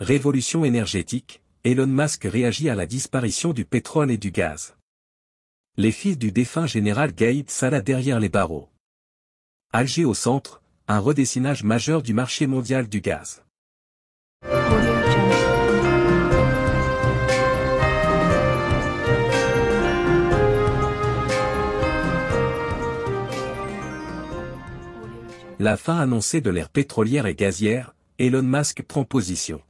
Révolution énergétique, Elon Musk réagit à la disparition du pétrole et du gaz. Les fils du défunt général Gates s'allaient derrière les barreaux. Alger au centre, un redessinage majeur du marché mondial du gaz. La fin annoncée de l'ère pétrolière et gazière, Elon Musk prend position.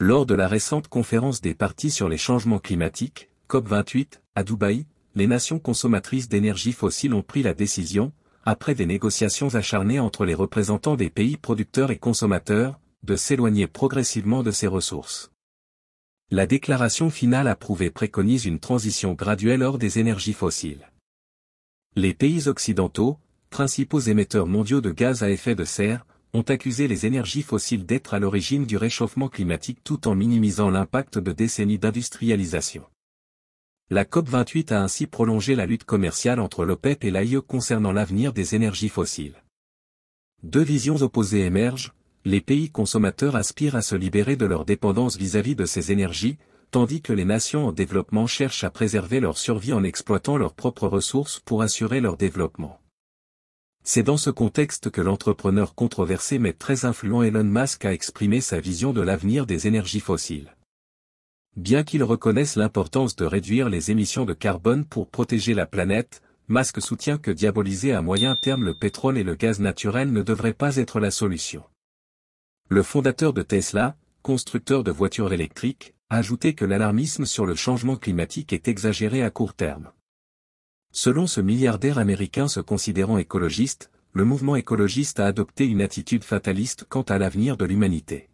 Lors de la récente conférence des partis sur les changements climatiques, COP28, à Dubaï, les nations consommatrices d'énergie fossile ont pris la décision, après des négociations acharnées entre les représentants des pays producteurs et consommateurs, de s'éloigner progressivement de ces ressources. La déclaration finale approuvée préconise une transition graduelle hors des énergies fossiles. Les pays occidentaux, principaux émetteurs mondiaux de gaz à effet de serre, ont accusé les énergies fossiles d'être à l'origine du réchauffement climatique tout en minimisant l'impact de décennies d'industrialisation. La COP28 a ainsi prolongé la lutte commerciale entre l'OPEP et l'AIE concernant l'avenir des énergies fossiles. Deux visions opposées émergent, les pays consommateurs aspirent à se libérer de leur dépendance vis à -vis de ces énergies, tandis que les nations en développement cherchent à préserver leur survie en exploitant leurs propres ressources pour assurer leur développement. C'est dans ce contexte que l'entrepreneur controversé mais très influent Elon Musk a exprimé sa vision de l'avenir des énergies fossiles. Bien qu'il reconnaisse l'importance de réduire les émissions de carbone pour protéger la planète, Musk soutient que diaboliser à moyen terme le pétrole et le gaz naturel ne devrait pas être la solution. Le fondateur de Tesla, constructeur de voitures électriques, a ajouté que l'alarmisme sur le changement climatique est exagéré à court terme. Selon ce milliardaire américain se considérant écologiste, le mouvement écologiste a adopté une attitude fataliste quant à l'avenir de l'humanité.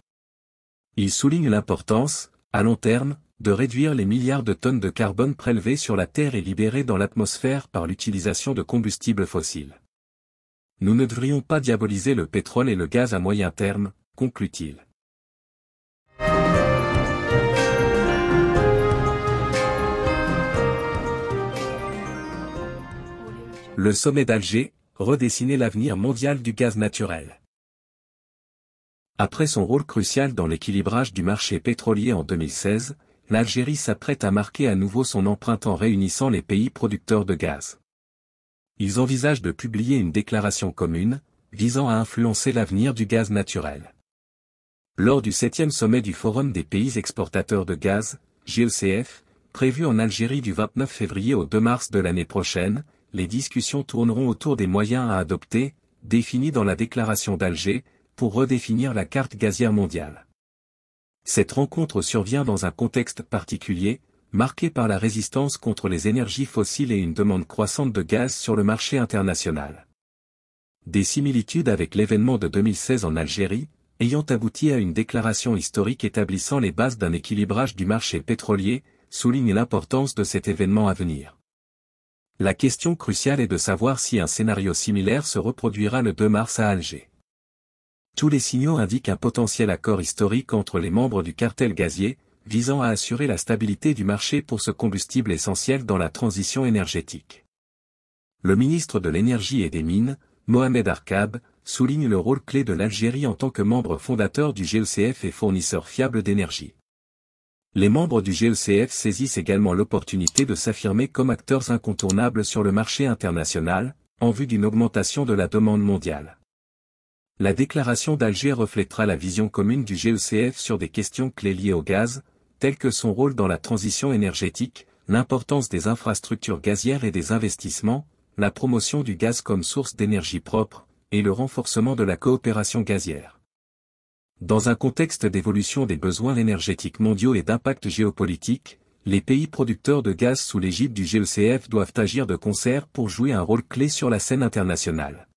Il souligne l'importance, à long terme, de réduire les milliards de tonnes de carbone prélevées sur la Terre et libérées dans l'atmosphère par l'utilisation de combustibles fossiles. Nous ne devrions pas diaboliser le pétrole et le gaz à moyen terme, conclut-il. Le sommet d'Alger, redessiner l'avenir mondial du gaz naturel. Après son rôle crucial dans l'équilibrage du marché pétrolier en 2016, l'Algérie s'apprête à marquer à nouveau son empreinte en réunissant les pays producteurs de gaz. Ils envisagent de publier une déclaration commune, visant à influencer l'avenir du gaz naturel. Lors du septième sommet du Forum des pays exportateurs de gaz, GECF, prévu en Algérie du 29 février au 2 mars de l'année prochaine, les discussions tourneront autour des moyens à adopter, définis dans la déclaration d'Alger, pour redéfinir la carte gazière mondiale. Cette rencontre survient dans un contexte particulier, marqué par la résistance contre les énergies fossiles et une demande croissante de gaz sur le marché international. Des similitudes avec l'événement de 2016 en Algérie, ayant abouti à une déclaration historique établissant les bases d'un équilibrage du marché pétrolier, soulignent l'importance de cet événement à venir. La question cruciale est de savoir si un scénario similaire se reproduira le 2 mars à Alger. Tous les signaux indiquent un potentiel accord historique entre les membres du cartel gazier, visant à assurer la stabilité du marché pour ce combustible essentiel dans la transition énergétique. Le ministre de l'Énergie et des Mines, Mohamed Arkab, souligne le rôle clé de l'Algérie en tant que membre fondateur du GECF et fournisseur fiable d'énergie les membres du GECF saisissent également l'opportunité de s'affirmer comme acteurs incontournables sur le marché international, en vue d'une augmentation de la demande mondiale. La déclaration d'Alger reflétera la vision commune du GECF sur des questions clés liées au gaz, telles que son rôle dans la transition énergétique, l'importance des infrastructures gazières et des investissements, la promotion du gaz comme source d'énergie propre, et le renforcement de la coopération gazière. Dans un contexte d'évolution des besoins énergétiques mondiaux et d'impact géopolitique, les pays producteurs de gaz sous l'égide du GECF doivent agir de concert pour jouer un rôle clé sur la scène internationale.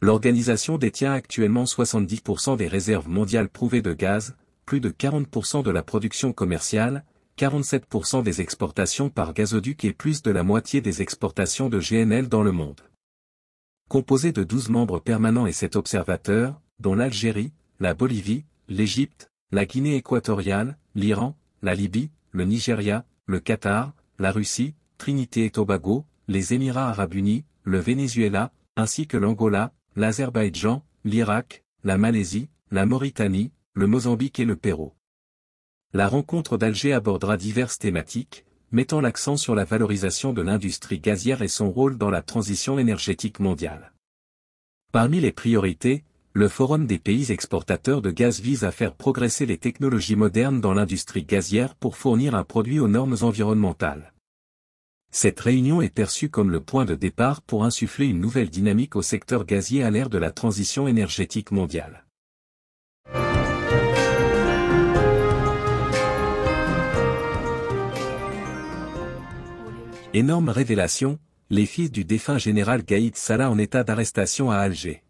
L'organisation détient actuellement 70% des réserves mondiales prouvées de gaz, plus de 40% de la production commerciale, 47% des exportations par gazoduc et plus de la moitié des exportations de GNL dans le monde. Composé de 12 membres permanents et 7 observateurs, dont l'Algérie, la Bolivie, l'Égypte, la Guinée équatoriale, l'Iran, la Libye, le Nigeria, le Qatar, la Russie, Trinité et Tobago, les Émirats arabes unis, le Venezuela, ainsi que l'Angola, l'Azerbaïdjan, l'Irak, la Malaisie, la Mauritanie, le Mozambique et le Pérou. La rencontre d'Alger abordera diverses thématiques, mettant l'accent sur la valorisation de l'industrie gazière et son rôle dans la transition énergétique mondiale. Parmi les priorités, le Forum des pays exportateurs de gaz vise à faire progresser les technologies modernes dans l'industrie gazière pour fournir un produit aux normes environnementales. Cette réunion est perçue comme le point de départ pour insuffler une nouvelle dynamique au secteur gazier à l'ère de la transition énergétique mondiale. Énorme révélation, les fils du défunt général Gaïd Salah en état d'arrestation à Alger.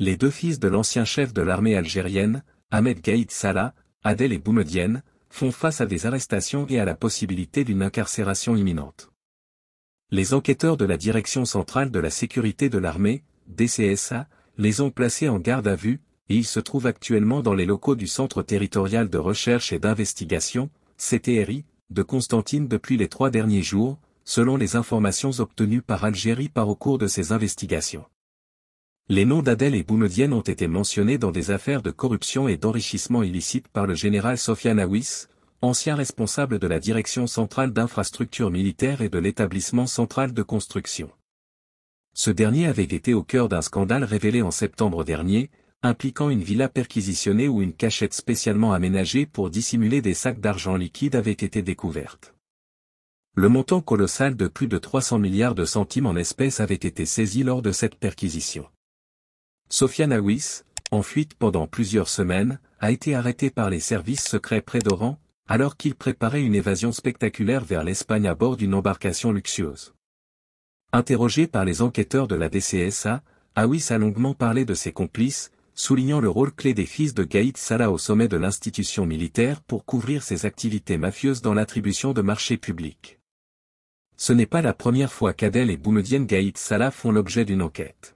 Les deux fils de l'ancien chef de l'armée algérienne, Ahmed Gaïd Salah, Adel et Boumedienne, font face à des arrestations et à la possibilité d'une incarcération imminente. Les enquêteurs de la Direction centrale de la sécurité de l'armée, DCSA, les ont placés en garde à vue, et ils se trouvent actuellement dans les locaux du Centre territorial de recherche et d'investigation, CTRI, de Constantine depuis les trois derniers jours, selon les informations obtenues par Algérie par au cours de ces investigations. Les noms d'Adèle et Boumedienne ont été mentionnés dans des affaires de corruption et d'enrichissement illicite par le général Sofiane Awis, ancien responsable de la Direction centrale d'infrastructures militaires et de l'établissement central de construction. Ce dernier avait été au cœur d'un scandale révélé en septembre dernier, impliquant une villa perquisitionnée où une cachette spécialement aménagée pour dissimuler des sacs d'argent liquide avait été découverte. Le montant colossal de plus de 300 milliards de centimes en espèces avait été saisi lors de cette perquisition. Sofiane Aouis, en fuite pendant plusieurs semaines, a été arrêté par les services secrets près d'Oran, alors qu'il préparait une évasion spectaculaire vers l'Espagne à bord d'une embarcation luxueuse. Interrogé par les enquêteurs de la DCSA, Aouis a longuement parlé de ses complices, soulignant le rôle clé des fils de Gaïd Salah au sommet de l'institution militaire pour couvrir ses activités mafieuses dans l'attribution de marchés publics. Ce n'est pas la première fois qu'Adel et Boumedienne Gaïd Salah font l'objet d'une enquête.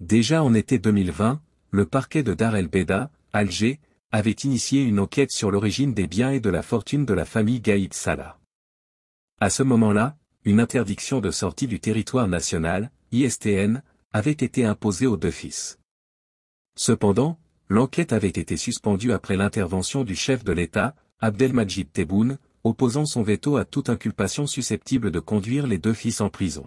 Déjà en été 2020, le parquet de Dar el Beda, Alger, avait initié une enquête sur l'origine des biens et de la fortune de la famille Gaïd Salah. À ce moment-là, une interdiction de sortie du territoire national, ISTN, avait été imposée aux deux fils. Cependant, l'enquête avait été suspendue après l'intervention du chef de l'État, Abdelmajid Tebboune, opposant son veto à toute inculpation susceptible de conduire les deux fils en prison.